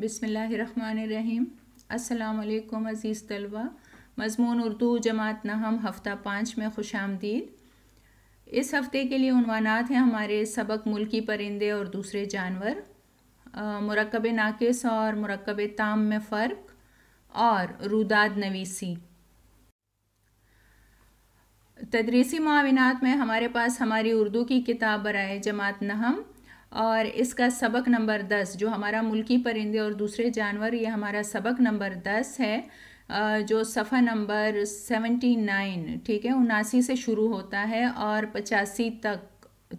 बिसमीम अल्लाम अज़ीज़ तलबा मज़मून उर्दू जमात नहम हफ़्ता पाँच में खुश आमदीद इस हफ़्ते के लिए अनवानात हैं हमारे सबक मुल्की परिंदे और दूसरे जानवर मरकब नाकस और मरकब ताम में फ़र्क और रुदाद नवीसी तदरीसी माविनात में हमारे पास हमारी उर्दू की किताब बरए जमात नहम और इसका सबक नंबर दस जो हमारा मुल्की परिंदे और दूसरे जानवर ये हमारा सबक नंबर दस है जो सफ़ा नंबर सेवेंटी नाइन ठीक है उनासी से शुरू होता है और पचासी तक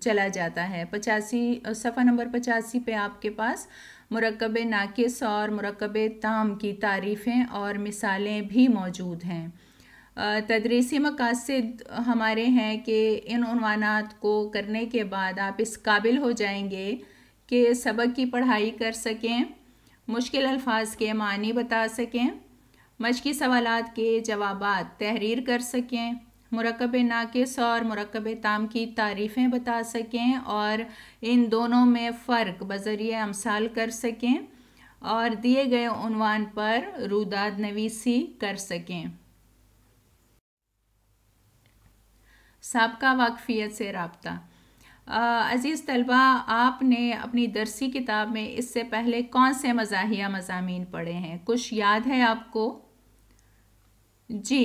चला जाता है पचासी सफ़ा नंबर पचासी पे आपके पास मरकब नाकिस और मरकब ताम की तारीफ़ें और मिसालें भी मौजूद हैं तदरीसी मकासद हमारे हैं कि इन अनवानात को करने के बाद आप इस काबिल हो जाएंगे कि सबक की पढ़ाई कर सकें मुश्किल अल्फाज के मानी बता सकें मशक़ी सवाल के जवाब तहरीर कर सकें मरकब नाकस और मरकब ताम की तारीफ़ें बता सकें और इन दोनों में फ़र्क बज़रिए अमसाल कर सकें और दिए गए उनवान पर रुदाद नवीसी कर सकें सबका वाकफियत से रबता अज़ीज़ तलबा आपने अपनी दरसी किताब में इससे पहले कौन से मज़ाहिया मजामी पढ़े हैं कुछ याद है आपको जी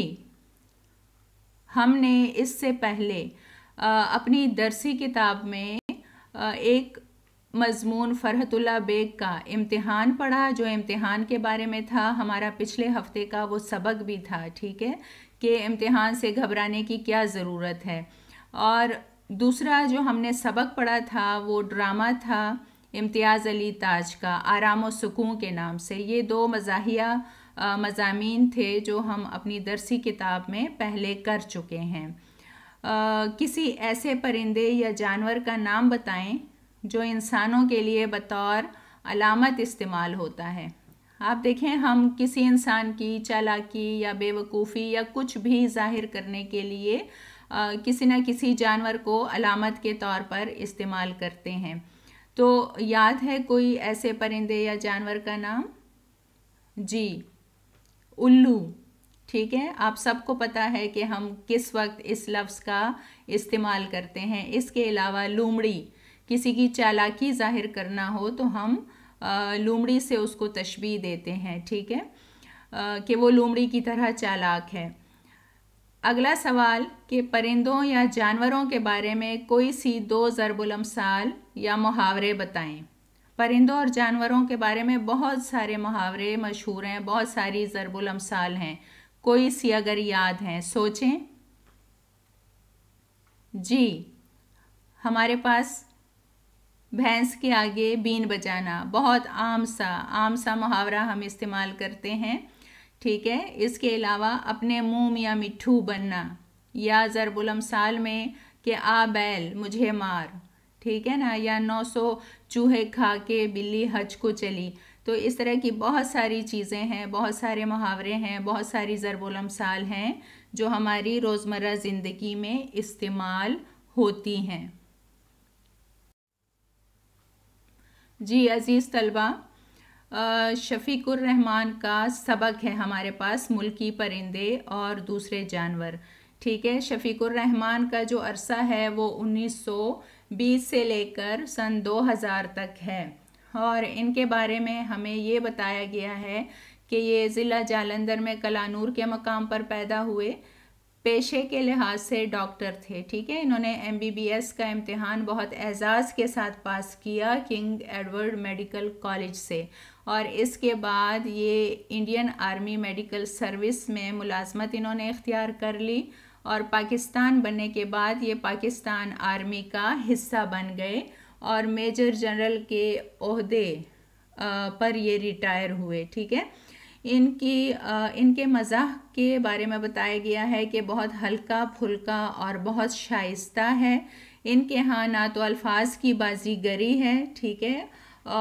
हमने इससे पहले आ, अपनी दरसी किताब में आ, एक मजमून फ़रहतुल्ला बेग का इम्तिहान पढ़ा जो इम्तिहान के बारे में था हमारा पिछले हफ्ते का वो सबक भी था ठीक है के इम्तिहान से घबराने की क्या ज़रूरत है और दूसरा जो हमने सबक पढ़ा था वो ड्रामा था इम्तियाज़ अली ताज का आराम और सुकून के नाम से ये दो मज़ाहिया मजामी थे जो हम अपनी दरसी किताब में पहले कर चुके हैं आ, किसी ऐसे परिंदे या जानवर का नाम बताएं जो इंसानों के लिए बतौर अलामत इस्तेमाल होता है आप देखें हम किसी इंसान की चालाकी या बेवकूफ़ी या कुछ भी जाहिर करने के लिए आ, किसी न किसी जानवर को अलामत के तौर पर इस्तेमाल करते हैं तो याद है कोई ऐसे परिंदे या जानवर का नाम जी उल्लू ठीक है आप सबको पता है कि हम किस वक्त इस लफ्ज़ का इस्तेमाल करते हैं इसके अलावा लूमड़ी किसी की चालाकी जाहिर करना हो तो हम लोमड़ी से उसको तशबी देते हैं ठीक है कि वो लोमड़ी की तरह चालाक है अगला सवाल कि परिंदों या जानवरों के बारे में कोई सी दो ज़रबुलमसाल या मुहावरे बताएं परिंदों और जानवरों के बारे में बहुत सारे मुहावरे मशहूर हैं बहुत सारी ज़रबुलमसाल हैं कोई सी अगर याद हैं सोचें जी हमारे पास भैंस के आगे बीन बजाना बहुत आम सा आम सा मुहावरा हम इस्तेमाल करते हैं ठीक है इसके अलावा अपने मुँह या मिठू बनना या ज़रबुलमसाल में कि आ बैल मुझे मार ठीक है ना या नौ सौ चूहे खा के बिल्ली हज को चली तो इस तरह की बहुत सारी चीज़ें हैं बहुत सारे मुहावरे हैं बहुत सारी ज़रबुलमसाल हैं जो हमारी रोज़मर्रा ज़िंदगी में इस्तेमाल होती हैं जी अज़ीज़ तलबा रहमान का सबक है हमारे पास मुल्की परिंदे और दूसरे जानवर ठीक है रहमान का जो अरसा है वो 1920 से लेकर सन 2000 तक है और इनके बारे में हमें ये बताया गया है कि ये ज़िला जालंधर में कलानूर के मकाम पर पैदा हुए पेशे के लिहाज से डॉक्टर थे ठीक है इन्होंने एमबीबीएस का इम्तहान बहुत एजाज़ के साथ पास किया किंग एडवर्ड मेडिकल कॉलेज से और इसके बाद ये इंडियन आर्मी मेडिकल सर्विस में मुलाजमत इन्होंने इख्तियार कर ली और पाकिस्तान बनने के बाद ये पाकिस्तान आर्मी का हिस्सा बन गए और मेजर जनरल के अहदे पर ये रिटायर हुए ठीक है इनकी इनके मज़ाक के बारे में बताया गया है कि बहुत हल्का फुल्का और बहुत शाइस्ता है इनके यहाँ ना तो अल्फाज की बाजीगरी है ठीक है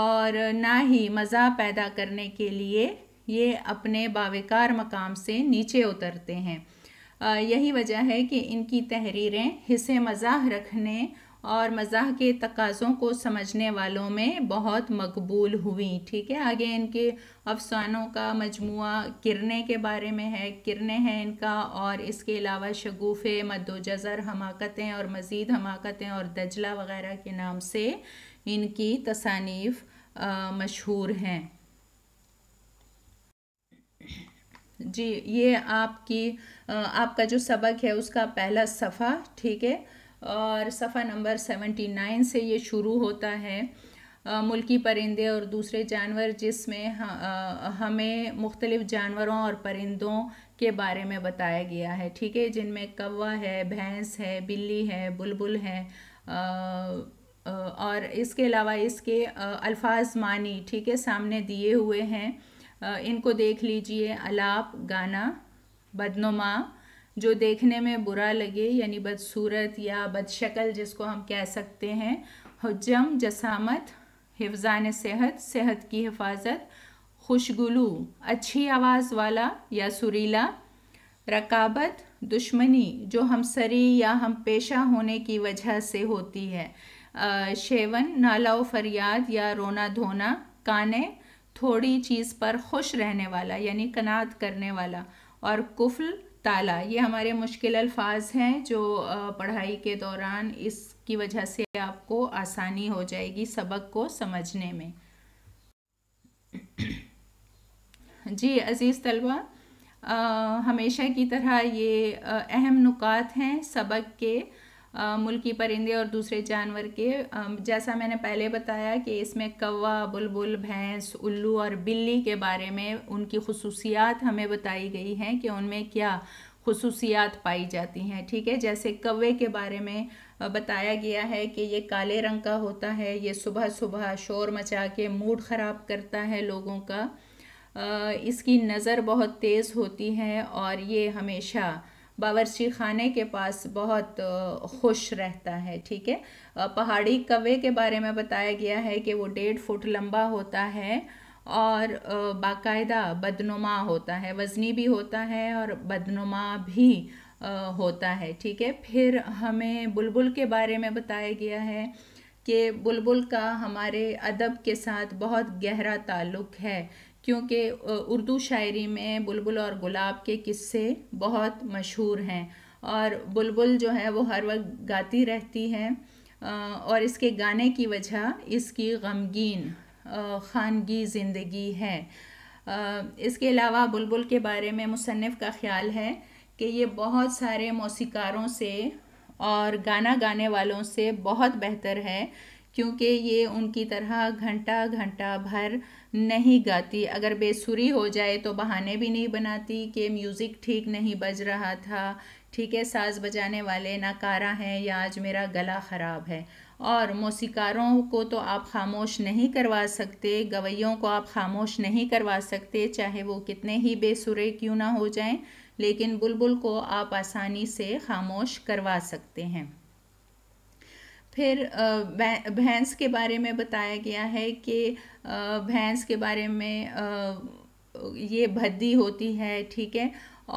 और ना ही मज़ा पैदा करने के लिए ये अपने बावेकार मकाम से नीचे उतरते हैं यही वजह है कि इनकी तहरीरें हिस्से मज़ाक रखने और मज़ाह के तकाज़ों को समझने वालों में बहुत मकबूल हुई ठीक है आगे इनके अफसानों का मजमू किरने के बारे में है किरने हैं इनका और इसके अलावा शगुफ़े मदोज़र हमाकतें और मज़ीद हमाकतें और दजला वगैरह के नाम से इनकी तसानीफ़ मशहूर हैं जी ये आपकी आ, आपका जो सबक है उसका पहला सफ़ा ठीक है और सफ़ा नंबर सेवेंटी नाइन से ये शुरू होता है मुल्की परिंदे और दूसरे जानवर जिसमें हमें मुख्तलिफ़ जानवरों और परिंदों के बारे में बताया गया है ठीक है जिनमें कौवा है भैंस है बिल्ली है बुलबुल है आ, और इसके अलावा इसके अल्फाज मानी ठीक है सामने दिए हुए हैं इनको देख लीजिए अलाप गाना बदनुमा जो देखने में बुरा लगे यानी बदसूरत या बदशक्ल जिसको हम कह सकते हैं हजम जसामत हिफ़ान सेहत सेहत की हिफाजत खुशगुलू अच्छी आवाज़ वाला या सुरीला रकाबत दुश्मनी जो हम सरी या हम पेशा होने की वजह से होती है शेवन नाला फरियाद या रोना धोना काने थोड़ी चीज़ पर खुश रहने वाला यानी कनात करने वाला और कुफल ताला ये हमारे मुश्किल अल्फाज हैं जो पढ़ाई के दौरान इसकी वजह से आपको आसानी हो जाएगी सबक को समझने में जी अज़ीज़ तलबा हमेशा की तरह ये अहम नुकात हैं सबक के मुल्की परिंदे और दूसरे जानवर के जैसा मैंने पहले बताया कि इसमें कौवा बुलबुल भैंस उल्लू और बिल्ली के बारे में उनकी खसूसियात हमें बताई गई हैं कि उनमें क्या खसूसियात पाई जाती हैं ठीक है जैसे कौवे के बारे में बताया गया है कि ये काले रंग का होता है ये सुबह सुबह शोर मचा के मूड ख़राब करता है लोगों का इसकी नज़र बहुत तेज़ होती है और ये हमेशा बावरची खाने के पास बहुत खुश रहता है ठीक है पहाड़ी कवे के बारे में बताया गया है कि वो डेढ़ फुट लंबा होता है और बाकायदा बदनुमा होता है वज़नी भी होता है और बदनुमा भी होता है ठीक है फिर हमें बुलबुल के बारे में बताया गया है कि बुलबुल का हमारे अदब के साथ बहुत गहरा ताल्लुक़ है क्योंकि उर्दू शायरी में बुलबुल और गुलाब के किस्से बहुत मशहूर हैं और बुलबुल जो है वो हर वक्त गाती रहती है और इसके गाने की वजह इसकी गमगीन खानगी ज़िंदगी है इसके अलावा बुलबुल के बारे में मुसनफ़ का ख्याल है कि ये बहुत सारे मौसीकारों से और गाना गाने वालों से बहुत बेहतर है क्योंकि ये उनकी तरह घंटा घंटा भर नहीं गाती अगर बेसुरी हो जाए तो बहाने भी नहीं बनाती कि म्यूज़िक ठीक नहीं बज रहा था ठीक है साज बजाने वाले नाकारा हैं या आज मेरा गला ख़राब है और मौसीकारों को तो आप खामोश नहीं करवा सकते गवैयों को आप खामोश नहीं करवा सकते चाहे वो कितने ही बेसुरे क्यों ना हो जाएं लेकिन बुलबुल को आप आसानी से खामोश करवा सकते हैं फिर भैंस के बारे में बताया गया है कि भैंस के बारे में ये भद्दी होती है ठीक है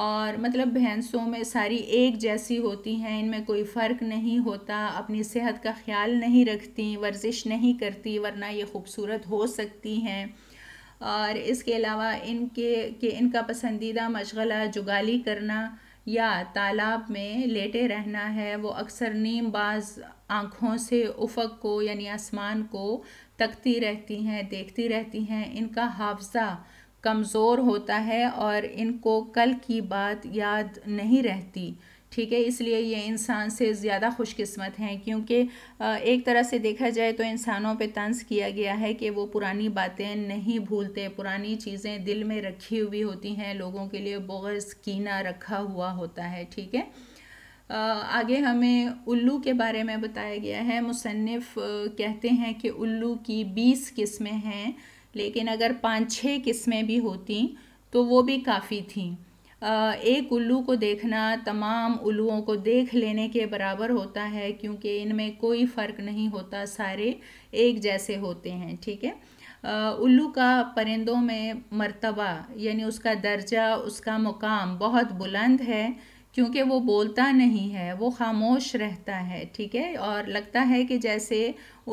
और मतलब भैंसों में सारी एक जैसी होती हैं इनमें कोई फ़र्क नहीं होता अपनी सेहत का ख्याल नहीं रखती वर्जिश नहीं करती वरना ये खूबसूरत हो सकती हैं और इसके अलावा इनके के इनका पसंदीदा मशगला जुगाली करना या तालाब में लेटे रहना है वो अक्सर नीम बाज़ आँखों से उफक को यानी आसमान को तकती रहती हैं देखती रहती हैं इनका हाफजा कमज़ोर होता है और इनको कल की बात याद नहीं रहती ठीक है इसलिए ये इंसान से ज़्यादा खुशकिस्मत हैं क्योंकि एक तरह से देखा जाए तो इंसानों पे तंज किया गया है कि वो पुरानी बातें नहीं भूलते पुरानी चीज़ें दिल में रखी हुई होती हैं लोगों के लिए बोगस कीना रखा हुआ होता है ठीक है आगे हमें उल्लू के बारे में बताया गया है मुसनफ़ कहते हैं कि उल्लू की बीस किस्में हैं लेकिन अगर पाँच छः किस्में भी होती तो वो भी काफ़ी थी एक उल्लू को देखना तमाम उल्लुओं को देख लेने के बराबर होता है क्योंकि इनमें कोई फ़र्क नहीं होता सारे एक जैसे होते हैं ठीक है उल्लू का परिंदों में मर्तबा यानी उसका दर्जा उसका मुकाम बहुत बुलंद है क्योंकि वो बोलता नहीं है वो खामोश रहता है ठीक है और लगता है कि जैसे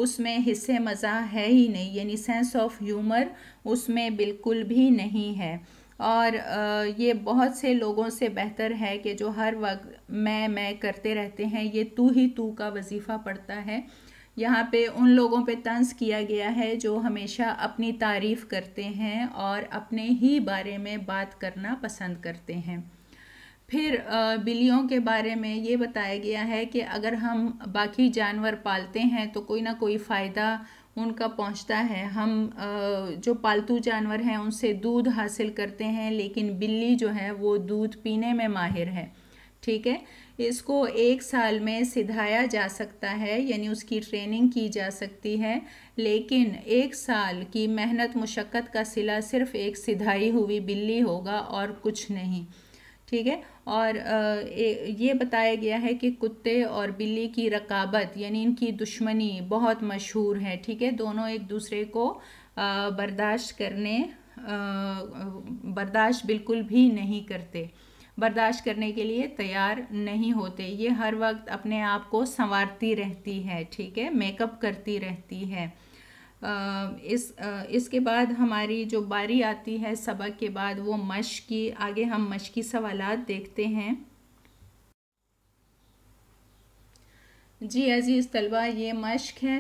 उसमें हिस्से मज़ा है ही नहीं यानी सेंस ऑफ ह्यूमर उसमें बिल्कुल भी नहीं है और ये बहुत से लोगों से बेहतर है कि जो हर वक्त मैं मैं करते रहते हैं ये तू ही तू का वजीफ़ा पड़ता है यहाँ पे उन लोगों पे तंज किया गया है जो हमेशा अपनी तारीफ़ करते हैं और अपने ही बारे में बात करना पसंद करते हैं फिर बिल्लियों के बारे में ये बताया गया है कि अगर हम बाकी जानवर पालते हैं तो कोई ना कोई फ़ायदा उनका पहुंचता है हम जो पालतू जानवर हैं उनसे दूध हासिल करते हैं लेकिन बिल्ली जो है वो दूध पीने में माहिर है ठीक है इसको एक साल में सिधाया जा सकता है यानी उसकी ट्रेनिंग की जा सकती है लेकिन एक साल की मेहनत मुशक्क़त का सिला सिर्फ़ एक सिधाई हुई बिल्ली होगा और कुछ नहीं ठीक है और ये बताया गया है कि कुत्ते और बिल्ली की रकाबत यानी इनकी दुश्मनी बहुत मशहूर है ठीक है दोनों एक दूसरे को बर्दाश्त करने बर्दाश्त बिल्कुल भी नहीं करते बर्दाश्त करने के लिए तैयार नहीं होते ये हर वक्त अपने आप को संवारती रहती है ठीक है मेकअप करती रहती है इस इसके बाद हमारी जो बारी आती है सबक के बाद वो मश की आगे हम मश की सवालत देखते हैं जी अजीज़ तलबा ये मश्क है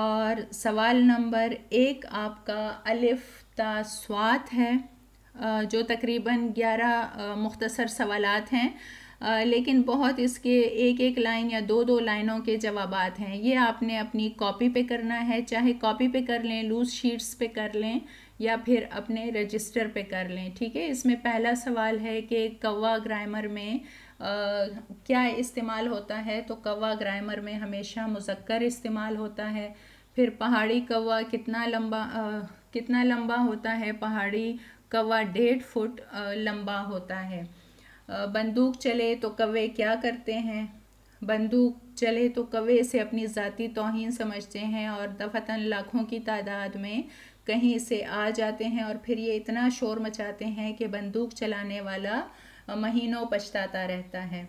और सवाल नंबर एक आपका अलिफ ता स्वात है जो तकरीबन ग्यारह मुख्तसर सवालत हैं लेकिन बहुत इसके एक एक लाइन या दो दो लाइनों के जवाब हैं ये आपने अपनी कॉपी पे करना है चाहे कॉपी पे कर लें लूज शीट्स पे कर लें या फिर अपने रजिस्टर पे कर लें ठीक है इसमें पहला सवाल है कि कौवा ग्रामर में आ, क्या इस्तेमाल होता है तो कौवा ग्रामर में हमेशा मुजक्कर इस्तेमाल होता है फिर पहाड़ी कौवा कितना लंबा आ, कितना लंबा होता है पहाड़ी कौवा डेढ़ फुट आ, लंबा होता है बंदूक चले तो कवे क्या करते हैं बंदूक चले तो कवे से अपनी ज़ाती तोहन समझते हैं और दफ़ता लाखों की तादाद में कहीं से आ जाते हैं और फिर ये इतना शोर मचाते हैं कि बंदूक चलाने वाला महीनों पछताता रहता है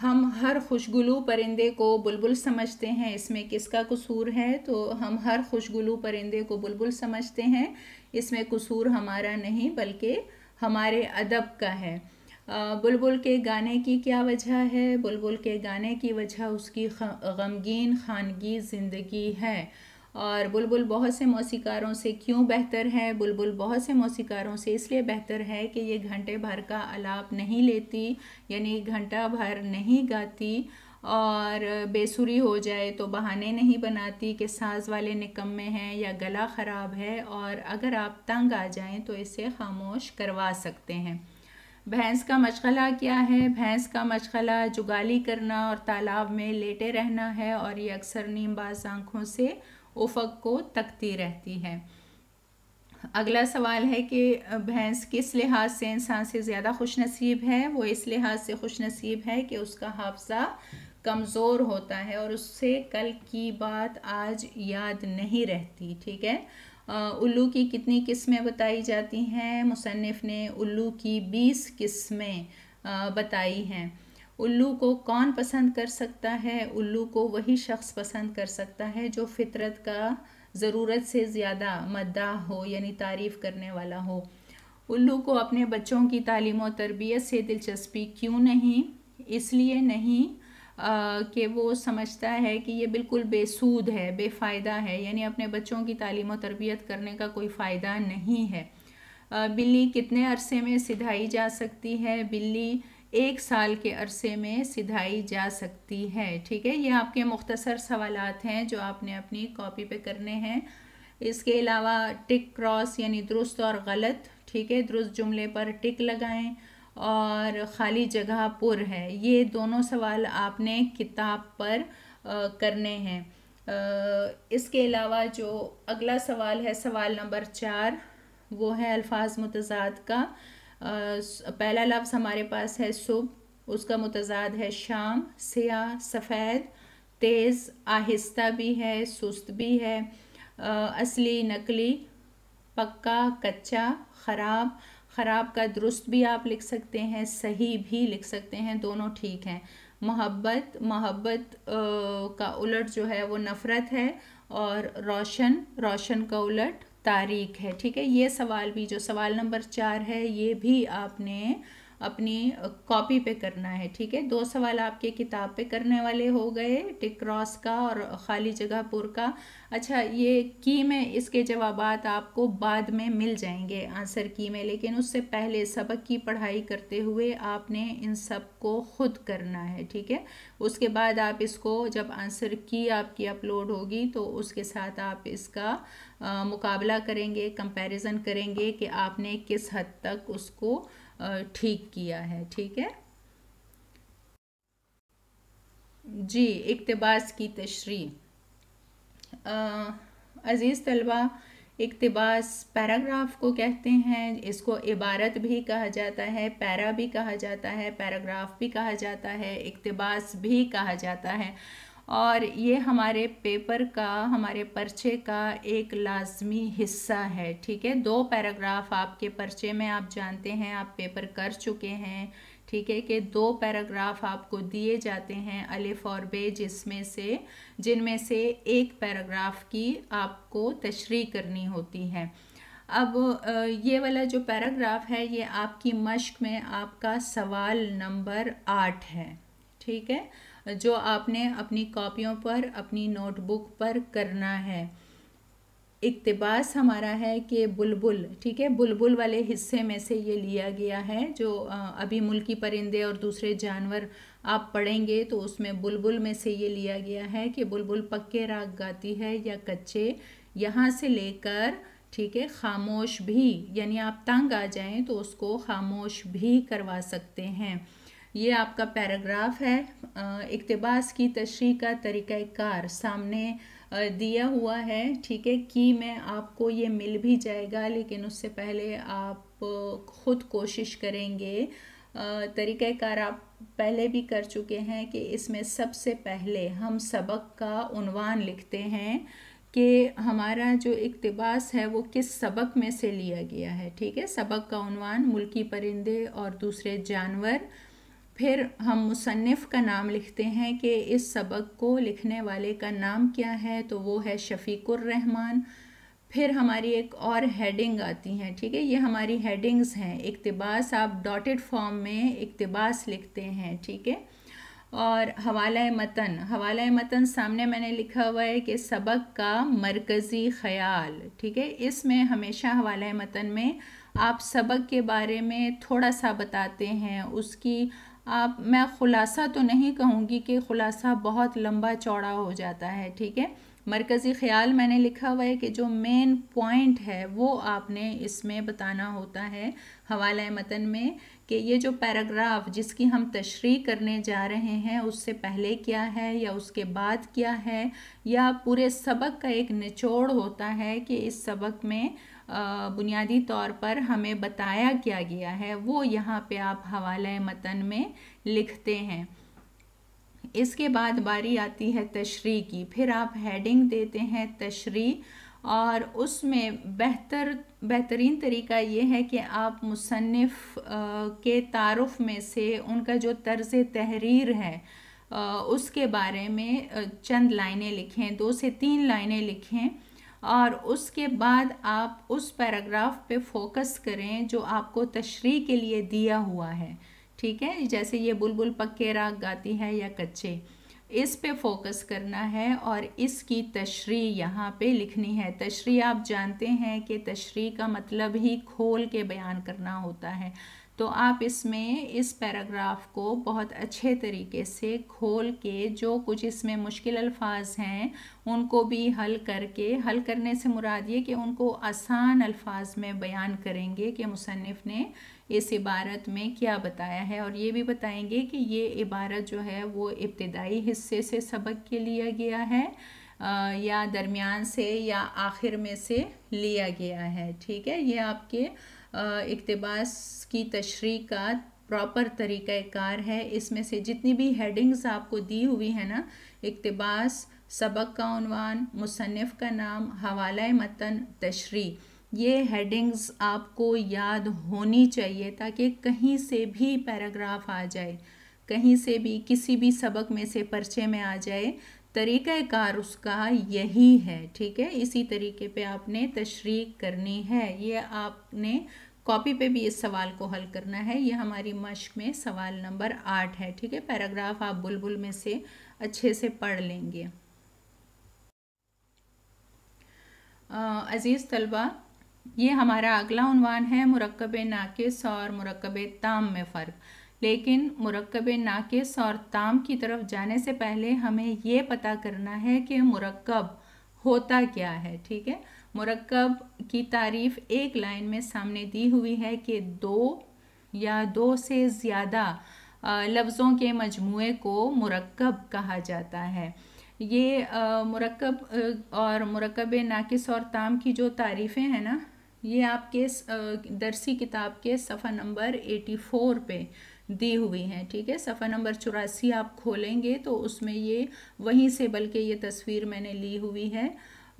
हम हर खुशगुलू परिंदे को बुलबुल समझते हैं इसमें किसका कसूर है तो हम हर खुशगुलू परिंदे को बुलबुल समझते हैं इसमें कसूर हमारा नहीं बल्कि हमारे अदब का है बुलबुल के गाने की क्या वजह है बुलबुल के गाने की वजह उसकी गमगीन खानगी ज़िंदगी है और बुलबुल बहुत से मौसीकारों से क्यों बेहतर है बुलबुल बहुत से मौसीकारों से इसलिए बेहतर है कि ये घंटे भर का अलाप नहीं लेती यानी घंटा भर नहीं गाती और बेसुरी हो जाए तो बहाने नहीं बनाती कि साज वाले निकम्मे हैं या गला ख़राब है और अगर आप तंग आ जाएं तो इसे खामोश करवा सकते हैं भैंस का मशगला क्या है भैंस का मशगला जुगाली करना और तालाब में लेटे रहना है और ये अक्सर नीमबाज आँखों से उफक को तकती रहती है अगला सवाल है कि भैंस किस लिहाज से इंसान से ज़्यादा खुश नसीब है वो इस लिहाज से खुश नसीब है कि उसका हाफजा कमज़ोर होता है और उससे कल की बात आज याद नहीं रहती ठीक है उल्लू की कितनी किस्में बताई जाती हैं मुसनफ़ ने उल्लू की बीस किस्में बताई हैं उल्लू को कौन पसंद कर सकता है उल्लू को वही शख्स पसंद कर सकता है जो फितरत का ज़रूरत से ज़्यादा मद्दा हो यानी तारीफ़ करने वाला हो उल्लू को अपने बच्चों की तालीम और तरबियत से दिलचस्पी क्यों नहीं इसलिए नहीं कि वो समझता है कि ये बिल्कुल बेसूद है बेफ़ायदा है यानी अपने बच्चों की तालीम और तरबियत करने का कोई फ़ायदा नहीं है बिल्ली कितने अरसे में सिधाई जा सकती है बिल्ली एक साल के अरसे में सिधाई जा सकती है ठीक है ये आपके मुख्तसर सवाल हैं जो आपने अपनी कॉपी पे करने हैं इसके अलावा टिक क्रॉस यानी दुरुस्त और गलत ठीक है दुरुस्त जुमले पर टिक लगाएं और ख़ाली जगह पुर है ये दोनों सवाल आपने किताब पर करने हैं इसके अलावा जो अगला सवाल है सवाल नंबर चार वो है अल्फाज मुतजाद का पहला लफ्ज़ हमारे पास है सुबह उसका मुतजाद है शाम सिया सफ़ेद तेज़ आहिस्ता भी है सुस्त भी है असली नकली पक्का कच्चा ख़राब ख़राब का दुरुस्त भी आप लिख सकते हैं सही भी लिख सकते हैं दोनों ठीक हैं मोहब्बत मोहब्बत का उलट जो है वो नफ़रत है और रोशन रोशन का उलट तारीख है ठीक है ये सवाल भी जो सवाल नंबर चार है ये भी आपने अपनी कॉपी पे करना है ठीक है दो सवाल आपके किताब पे करने वाले हो गए टिक क्रॉस का और ख़ाली जगहपुर का अच्छा ये की में इसके जवाब आपको बाद में मिल जाएंगे आंसर की में लेकिन उससे पहले सबक की पढ़ाई करते हुए आपने इन सब को खुद करना है ठीक है उसके बाद आप इसको जब आंसर की आपकी अपलोड होगी तो उसके साथ आप इसका आ, मुकाबला करेंगे कंपैरिजन करेंगे कि आपने किस हद तक उसको ठीक किया है ठीक है जी इकतबास की तशरी अज़ीज़ तलबा इकतबास पैराग्राफ को कहते हैं इसको इबारत भी कहा जाता है पैरा भी कहा जाता है पैराग्राफ भी कहा जाता है इकतबास भी कहा जाता है और ये हमारे पेपर का हमारे पर्चे का एक लाजमी हिस्सा है ठीक है दो पैराग्राफ आपके पर्चे में आप जानते हैं आप पेपर कर चुके हैं ठीक है कि दो पैराग्राफ आपको दिए जाते हैं अलिफ और बे जिसमें से जिनमें से एक पैराग्राफ की आपको तशरी करनी होती है अब ये वाला जो पैराग्राफ है ये आपकी मश्क में आपका सवाल नंबर आठ है ठीक है जो आपने अपनी कॉपियों पर अपनी नोटबुक पर करना है इकतबास हमारा है कि बुलबुल ठीक है बुलबुल वाले हिस्से में से ये लिया गया है जो अभी मुल्की परिंदे और दूसरे जानवर आप पढ़ेंगे तो उसमें बुलबुल में से ये लिया गया है कि बुलबुल पक्के राग गाती है या कच्चे यहाँ से लेकर ठीक है खामोश भी यानी आप तंग आ जाएं तो उसको खामोश भी करवा सकते हैं ये आपका पैराग्राफ है इकतबास की तशरी का तरीक़ार सामने दिया हुआ है ठीक है कि मैं आपको ये मिल भी जाएगा लेकिन उससे पहले आप खुद कोशिश करेंगे तरीक़ार आप पहले भी कर चुके हैं कि इसमें सबसे पहले हम सबक का उनवान लिखते हैं कि हमारा जो इकतबास है वो किस सबक में से लिया गया है ठीक है सबक का उनवान मुल्की परिंदे और दूसरे जानवर फिर हम मुसनफ़ का नाम लिखते हैं कि इस सबक को लिखने वाले का नाम क्या है तो वो है रहमान फिर हमारी एक और हेडिंग आती हैं ठीक है ये हमारी हेडिंग्स हैं इकतबास आप डॉटेड फॉर्म में इकतबास लिखते हैं ठीक है और हवाला मतन हवाला मतन सामने मैंने लिखा हुआ है कि सबक का मरकज़ी ख्याल ठीक है इसमें हमेशा हवाला मतन में आप सबक के बारे में थोड़ा सा बताते हैं उसकी आप मैं ख़ुलासा तो नहीं कहूँगी कि ख़ुलासा बहुत लंबा चौड़ा हो जाता है ठीक है मरकज़ी ख्याल मैंने लिखा हुआ है कि जो मेन पॉइंट है वो आपने इसमें बताना होता है हवाला मतन में कि ये जो पैराग्राफ जिसकी हम तशरी करने जा रहे हैं उससे पहले क्या है या उसके बाद क्या है या पूरे सबक का एक निचोड़ होता है कि इस सबक में बुनियादी तौर पर हमें बताया क्या गया है वो यहाँ पे आप हवाला मतन में लिखते हैं इसके बाद बारी आती है तशरी की फिर आप हेडिंग देते हैं तशरी और उसमें बेहतर बेहतरीन तरीका ये है कि आप मुसनफ़ के तारफ़ में से उनका जो तर्ज़ तहरीर है उसके बारे में चंद लाइनें लिखें दो से तीन लाइनें लिखें और उसके बाद आप उस पैराग्राफ पे फोकस करें जो आपको तशरी के लिए दिया हुआ है ठीक है जैसे ये बुलबुल पक्के राग गाती है या कच्चे इस पे फोकस करना है और इसकी तशरी यहाँ पे लिखनी है तशरी आप जानते हैं कि तशरी का मतलब ही खोल के बयान करना होता है तो आप इसमें इस पैराग्राफ को बहुत अच्छे तरीके से खोल के जो कुछ इसमें मुश्किल अल्फाज हैं उनको भी हल करके हल करने से मुराद ये कि उनको आसान अल्फाज में बयान करेंगे कि मुसनफ़ ने इस इबारत में क्या बताया है और ये भी बताएंगे कि ये इबारत जो है वो इब्तदाई हिस्से से सबक के लिया गया है या दरमियान से या आखिर में से लिया गया है ठीक है ये आपके इकतबास की तशरी का प्रॉपर तरीक़ार है इसमें से जितनी भी हेडिंग्स आपको दी हुई है ना इकतबास सबक का उनवान मुसनफ़ का नाम हवाला मतन तशरी ये हेडिंग्स आपको याद होनी चाहिए ताकि कहीं से भी पैराग्राफ आ जाए कहीं से भी किसी भी सबक में से पर्चे में आ जाए तरीक़ाकार उसका यही है ठीक है इसी तरीके पे आपने तशरी करनी है ये आपने कॉपी पे भी इस सवाल को हल करना है ये हमारी मश्क में सवाल नंबर आठ है ठीक है पैराग्राफ आप बुलबुल में से अच्छे से पढ़ लेंगे अज़ीज़ तलबा ये हमारा अगला अनवान है मरकब नाकिस और मरकब ताम में फ़र्क लेकिन मरकब नाकस और ताम की तरफ जाने से पहले हमें ये पता करना है कि मरकब होता क्या है ठीक है मरकब की तारीफ एक लाइन में सामने दी हुई है कि दो या दो से ज़्यादा लफ्ज़ों के मजमू को मरकब कहा जाता है ये मरकब और मुरकब नाकिस और ताम की जो तारीफ़ें हैं ना ये आपके दरसी किताब के सफ़ा नंबर एटी फोर पे दी हुई हैं ठीक है सफ़ा नंबर चौरासी आप खोलेंगे तो उसमें ये वहीं से बल्कि ये तस्वीर मैंने ली हुई है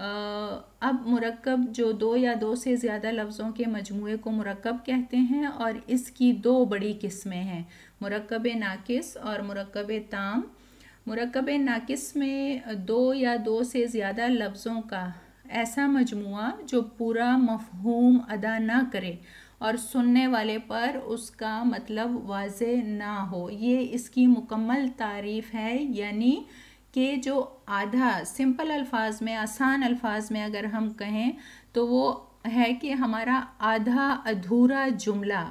अब मरकब जो दो या दो से ज़्यादा लफ्ज़ों के मजमू को मरकब कहते हैं और इसकी दो बड़ी किस्में हैं मरकब नाकिस और मरकब ताम मरकब नाकिस में दो या दो से ज़्यादा लफ्ज़ों का ऐसा मजमू जो पूरा मफहूम अदा ना करे और सुनने वाले पर उसका मतलब वाज ना हो ये इसकी मुकम्मल तारीफ़ है यानी कि जो आधा सिंपल अल्फाज में आसान अल्फाज में अगर हम कहें तो वो है कि हमारा आधा अधूरा जुमला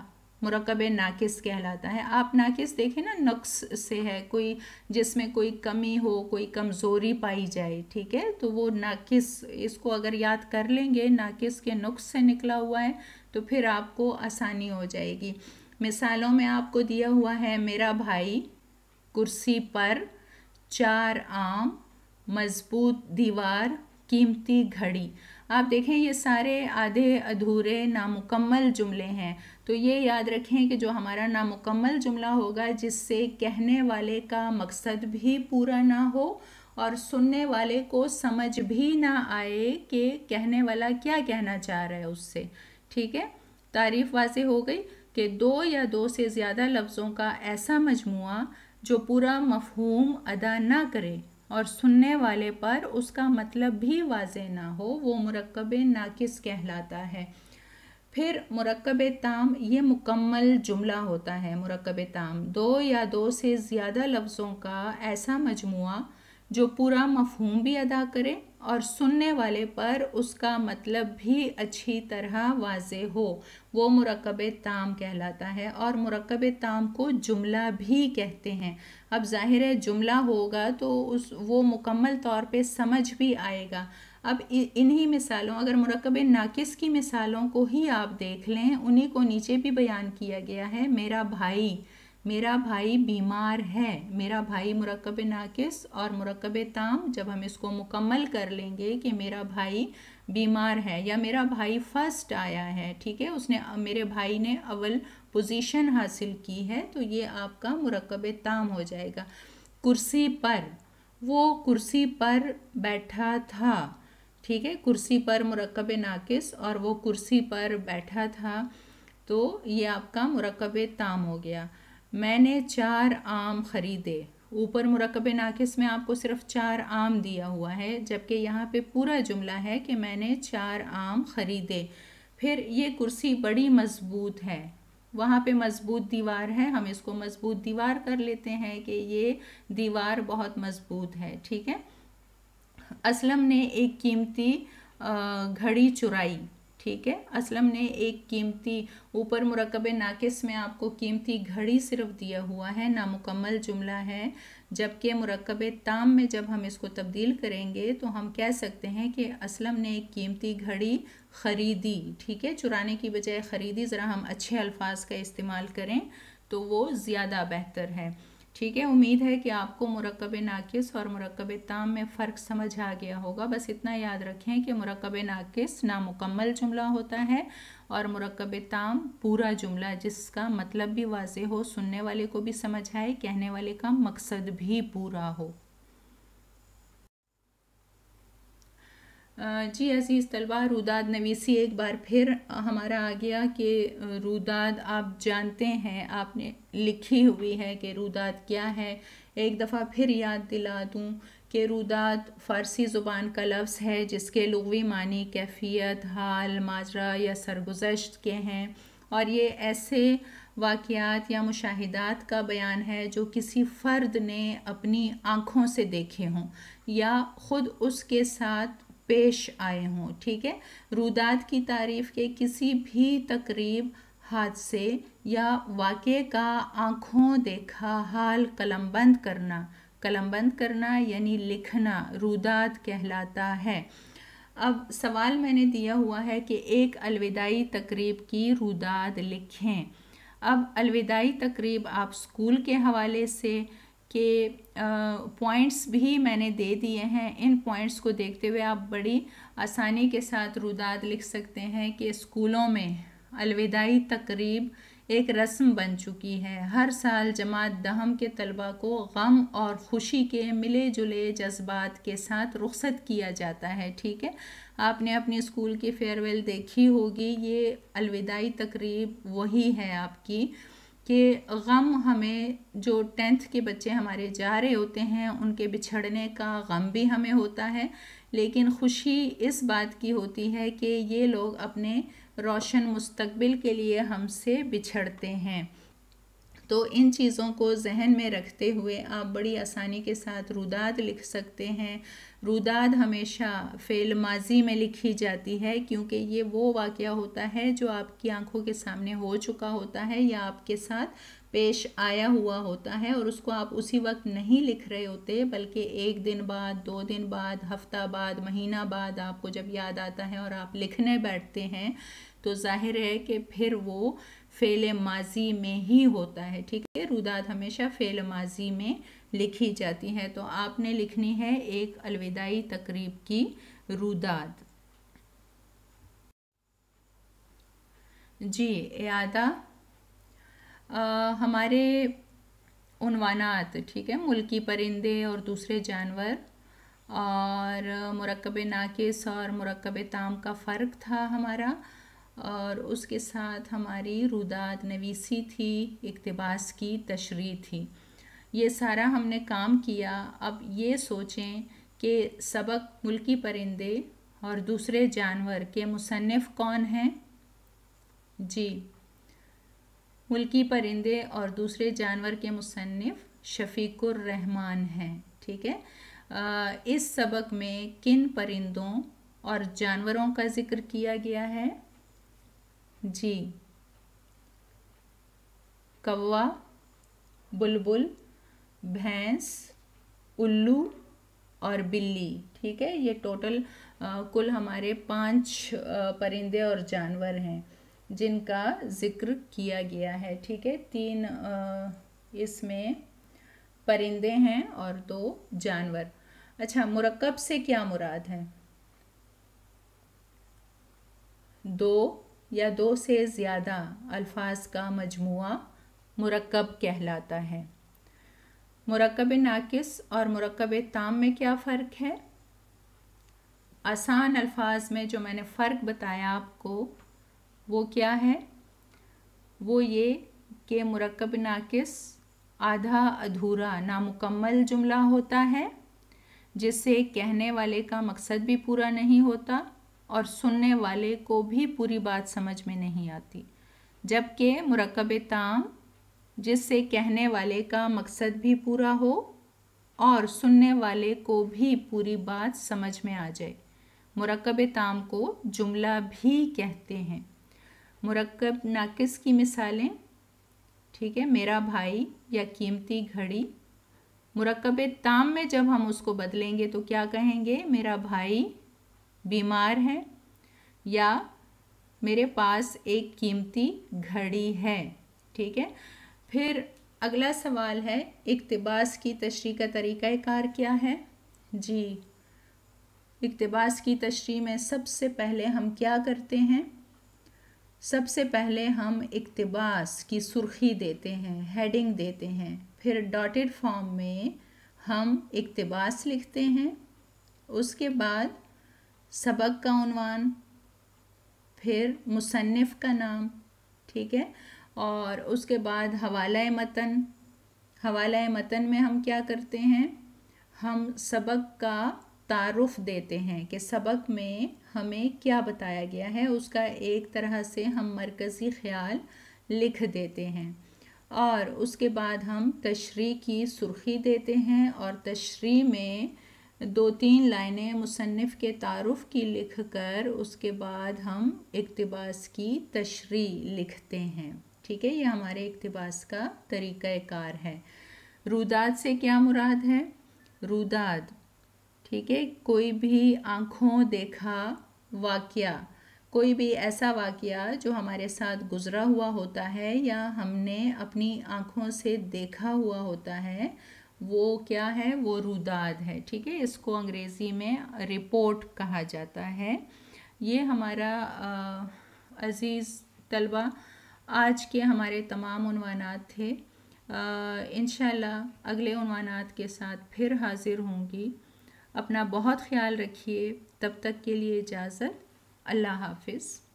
मरकब नाकिस कहलाता है आप नाकिस देखें ना नक्स से है कोई जिसमें कोई कमी हो कोई कमज़ोरी पाई जाए ठीक है तो वो नाकिस इसको अगर याद कर लेंगे नाकिस के नुक्स से निकला हुआ है तो फिर आपको आसानी हो जाएगी मिसालों में आपको दिया हुआ है मेरा भाई कुर्सी पर चार आम मजबूत दीवार कीमती घड़ी आप देखें ये सारे आधे अधूरे नामुकम्मल जुमले हैं तो ये याद रखें कि जो हमारा नामुकम्मल जुमला होगा जिससे कहने वाले का मकसद भी पूरा ना हो और सुनने वाले को समझ भी ना आए कि कहने वाला क्या कहना चाह रहा है उससे ठीक है तारीफ वासे हो गई कि दो या दो से ज़्यादा लफ्ज़ों का ऐसा मजमु जो पूरा मफहूम अदा ना करे और सुनने वाले पर उसका मतलब भी वाज ना हो वो मरकब नाकिस कहलाता है फिर मरकब ताम ये मुकम्मल जुमला होता है मरकब ताम दो या दो से ज़्यादा लफ्ज़ों का ऐसा मजमु जो पूरा मफहूम भी अदा करे और सुनने वाले पर उसका मतलब भी अच्छी तरह वाज हो वो मरकब ताम कहलाता है और मरकब ताम को जुमला भी कहते हैं अब ज़ाहिर है जुमला होगा तो उस वो मुकम्मल तौर पे समझ भी आएगा अब इन्हीं मिसालों अगर मरकब नाकिस की मिसालों को ही आप देख लें उन्हीं को नीचे भी बयान किया गया है मेरा भाई मेरा भाई बीमार है मेरा भाई मरकब नाकिस और मरकब ताम जब हम इसको मुकम्मल कर लेंगे कि मेरा भाई बीमार है या मेरा भाई फर्स्ट आया है ठीक है उसने मेरे भाई ने अव्वल पोजीशन हासिल की है तो ये आपका मरकब ताम हो जाएगा कुर्सी पर वो कुर्सी पर बैठा था ठीक है कुर्सी पर मरकब नाकिस और वो कुर्सी पर बैठा था तो ये आपका मरकब ताम हो गया मैंने चार आम ख़रीदे ऊपर मरकब नाकिस में आपको सिर्फ चार आम दिया हुआ है जबकि यहाँ पे पूरा जुमला है कि मैंने चार आम ख़रीदे फिर ये कुर्सी बड़ी मज़बूत है वहाँ पे मज़बूत दीवार है हम इसको मज़बूत दीवार कर लेते हैं कि ये दीवार बहुत मज़बूत है ठीक है असलम ने एक कीमती घड़ी चुराई ठीक है असलम ने एक कीमती ऊपर मरकब नाकिस में आपको कीमती घड़ी सिर्फ दिया हुआ है नामुकम्मल जुमला है जबकि मरकब ताम में जब हम इसको तब्दील करेंगे तो हम कह सकते हैं कि असलम ने एक कीमती घड़ी ख़रीदी ठीक है चुराने की बजाय ख़रीदी ज़रा हम अच्छे अल्फाज का इस्तेमाल करें तो वो ज़्यादा बेहतर है ठीक है उम्मीद है कि आपको मरकब नाकिस और मरकब ताम में फ़र्क समझ आ गया होगा बस इतना याद रखें कि मरकब नाकिस नामुकम्मल जुमला होता है और मरकब ताम पूरा जुमला जिसका मतलब भी वाज हो सुनने वाले को भी समझ आए कहने वाले का मकसद भी पूरा हो जी अज़ीज़ तलबा रुदाद नवीसी एक बार फिर हमारा आ गया कि रुदाद आप जानते हैं आपने लिखी हुई है कि रुदाद क्या है एक दफ़ा फिर याद दिला दूँ कि रुदाद फ़ारसी ज़ुबान का लफ्ज़ है जिसके लगवी मानी कैफियत हाल माजरा या सरगुजश्त के हैं और ये ऐसे वाक़ात या मुशाहिदात का बयान है जो किसी फ़र्द ने अपनी आँखों से देखे हों या ख़ुद उसके साथ पेश आए हों ठीक है रुदात की तारीफ़ के किसी भी तकरीब हादसे या वाक़े का आँखों देखा हाल कलमबंद करना कलमबंद करना यानी लिखना रुदात कहलाता है अब सवाल मैंने दिया हुआ है कि एक अलविदाई तकरीब की रुदाद लिखें अब अलविदाई तकरीब आप स्कूल के हवाले से के पॉइंट्स भी मैंने दे दिए हैं इन पॉइंट्स को देखते हुए आप बड़ी आसानी के साथ रुदाद लिख सकते हैं कि स्कूलों में अलविदाई तकरीब एक रस्म बन चुकी है हर साल जमात दहम के तलबा को गम और ख़ुशी के मिले जुले जज्बात के साथ रुखसत किया जाता है ठीक है आपने अपने स्कूल की फेयरवेल देखी होगी ये अलविदाई तकरीब वही है आपकी कि गम हमें जो टेंथ के बच्चे हमारे जा रहे होते हैं उनके बिछड़ने का गम भी हमें होता है लेकिन खुशी इस बात की होती है कि ये लोग अपने रोशन मुस्तकबिल के लिए हमसे बिछड़ते हैं तो इन चीज़ों को जहन में रखते हुए आप बड़ी आसानी के साथ रुदात लिख सकते हैं रुदाद हमेशा फेल माजी में लिखी जाती है क्योंकि ये वो वाक़ होता है जो आपकी आंखों के सामने हो चुका होता है या आपके साथ पेश आया हुआ होता है और उसको आप उसी वक्त नहीं लिख रहे होते बल्कि एक दिन बाद दो दिन बाद हफ्ता बाद महीना बाद आपको जब याद आता है और आप लिखने बैठते हैं तो जाहिर है कि फिर वो फेल माजी में ही होता है ठीक है रुदात हमेशा फेल माजी में लिखी जाती है तो आपने लिखनी है एक अलविदाई तकरीब की रुदात जी यादा हमारे उनवानात ठीक है मुल्की परिंदे और दूसरे जानवर और मरकब नाकिस और मरकब ताम का फ़र्क था हमारा और उसके साथ हमारी रुदात नवीसी थी इकतबास की तशरी थी ये सारा हमने काम किया अब ये सोचें कि सबक मुल्की परिंदे और दूसरे जानवर के मुसनफ़ कौन हैं जी मुल्की परिंदे और दूसरे जानवर के मुसनफ़ शफीकुररहमान हैं ठीक है आ, इस सबक में किन परिंदों और जानवरों का ज़िक्र किया गया है जी कौवा बुलबुल भैंस उल्लू और बिल्ली ठीक है ये टोटल आ, कुल हमारे पांच आ, परिंदे और जानवर हैं जिनका जिक्र किया गया है ठीक है तीन इसमें परिंदे हैं और दो जानवर अच्छा मुरक्कब से क्या मुराद है दो या दो से ज़्यादा अल्फाज का मजमु मरकब कहलाता है मरकब नाकिस और मरकब ताम में क्या फ़र्क है आसान अल्फाज में जो मैंने फ़र्क बताया आपको वो क्या है वो ये कि मरकब नाकिस आधा अधूरा नामुकम्मल जुमला होता है जिससे कहने वाले का मकसद भी पूरा नहीं होता और सुनने वाले को भी पूरी बात समझ में नहीं आती जबकि मरकब ताम जिससे कहने वाले का मकसद भी पूरा हो और सुनने वाले को भी पूरी बात समझ में आ जाए मरकब ताम को जुमला भी कहते हैं मरकब नाकिस की मिसालें ठीक है मेरा भाई या कीमती घड़ी मरकब ताम में जब हम उसको बदलेंगे तो क्या कहेंगे मेरा भाई बीमार हैं या मेरे पास एक कीमती घड़ी है ठीक है फिर अगला सवाल है इकतबास की तशरी का कार क्या है जी इकतबास की तशरी में सबसे पहले हम क्या करते हैं सबसे पहले हम इकतबास की सुर्खी देते हैं हेडिंग देते हैं फिर डॉटेड फॉर्म में हम इकतबास लिखते हैं उसके बाद सबक का उनवान फिर मुसनफ़ का नाम ठीक है और उसके बाद हवाला मतन हवाला मतन में हम क्या करते हैं हम सबक का तारुफ देते हैं कि सबक में हमें क्या बताया गया है उसका एक तरह से हम मरकज़ी ख्याल लिख देते हैं और उसके बाद हम तशरी की सुर्खी देते हैं और तशरी में दो तीन लाइनें मुसनफ़ के तारफ़ की लिख कर उसके बाद हम इकतबास की तशरी लिखते हैं ठीक है ये हमारे इकतबास का तरीक़ार है रुदाद से क्या मुराद है रुदाद ठीक है कोई भी आँखों देखा वाक़ कोई भी ऐसा वाक़ जो हमारे साथ गुज़रा हुआ होता है या हमने अपनी आँखों से देखा हुआ होता है वो क्या है वो रुदाद है ठीक है इसको अंग्रेज़ी में रिपोर्ट कहा जाता है ये हमारा अज़ीज़ तलबा आज के हमारे तमाम उनवानात थे इन अगले उनवानात के साथ फिर हाज़िर होंगी अपना बहुत ख्याल रखिए तब तक के लिए इजाज़त अल्लाह हाफिज़